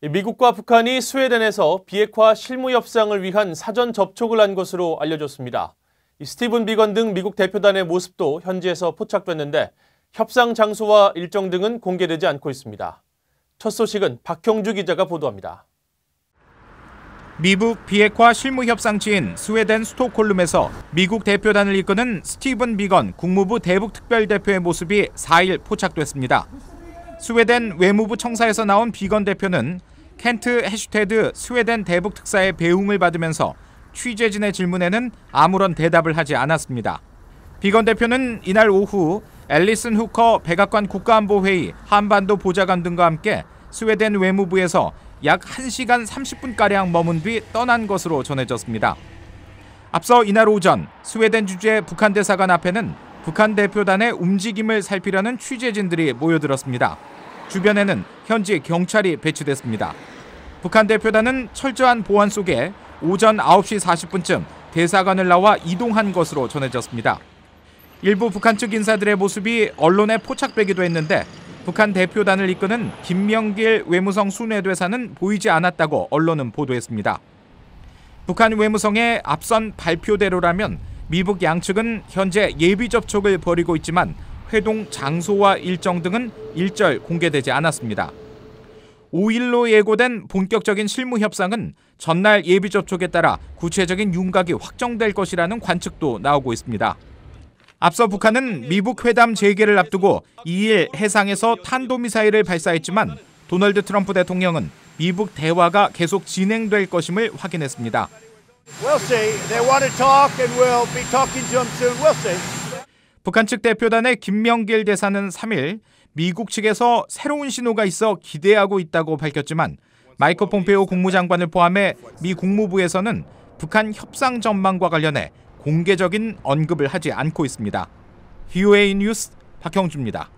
미국과 북한이 스웨덴에서 비핵화 실무 협상을 위한 사전 접촉을 한 것으로 알려졌습니다. 스티븐 비건 등 미국 대표단의 모습도 현지에서 포착됐는데 협상 장소와 일정 등은 공개되지 않고 있습니다. 첫 소식은 박형주 기자가 보도합니다. 미국 비핵화 실무 협상지인 스웨덴 스톡홀름에서 미국 대표단을 이끄는 스티븐 비건 국무부 대북특별대표의 모습이 4일 포착됐습니다. 스웨덴 외무부 청사에서 나온 비건 대표는 켄트 해슈테드 스웨덴 대북 특사의 배움을 받으면서 취재진의 질문에는 아무런 대답을 하지 않았습니다. 비건 대표는 이날 오후 앨리슨 후커 백악관 국가안보회의 한반도 보좌관 등과 함께 스웨덴 외무부에서 약 1시간 30분가량 머문 뒤 떠난 것으로 전해졌습니다. 앞서 이날 오전 스웨덴 주재 북한 대사관 앞에는 북한 대표단의 움직임을 살피려는 취재진들이 모여들었습니다. 주변에는 현지 경찰이 배치됐습니다. 북한 대표단은 철저한 보안 속에 오전 9시 40분쯤 대사관을 나와 이동한 것으로 전해졌습니다. 일부 북한 측 인사들의 모습이 언론에 포착되기도 했는데 북한 대표단을 이끄는 김명길 외무성 순회대사는 보이지 않았다고 언론은 보도했습니다. 북한 외무성의 앞선 발표대로라면 미북 양측은 현재 예비 접촉을 벌이고 있지만 회동 장소와 일정 등은 일절 공개되지 않았습니다. 5일로 예고된 본격적인 실무 협상은 전날 예비 접촉에 따라 구체적인 윤곽이 확정될 것이라는 관측도 나오고 있습니다. 앞서 북한은 미북 회담 재개를 앞두고 2일 해상에서 탄도미사일을 발사했지만 도널드 트럼프 대통령은 미북 대화가 계속 진행될 것임을 확인했습니다. We'll see. They want to talk and we'll be talking to them soon. We'll see. 북한 측 대표단의 김명길 대사는 3일 미국 측에서 새로운 신호가 있어 기대하고 있다고 밝혔지만 마이크 폼페오 국무장관을 포함해 미 국무부에서는 북한 협상 전망과 관련해 공개적인 언급을 하지 않고 있습니다. 휴웨이 뉴스 박형주입니다.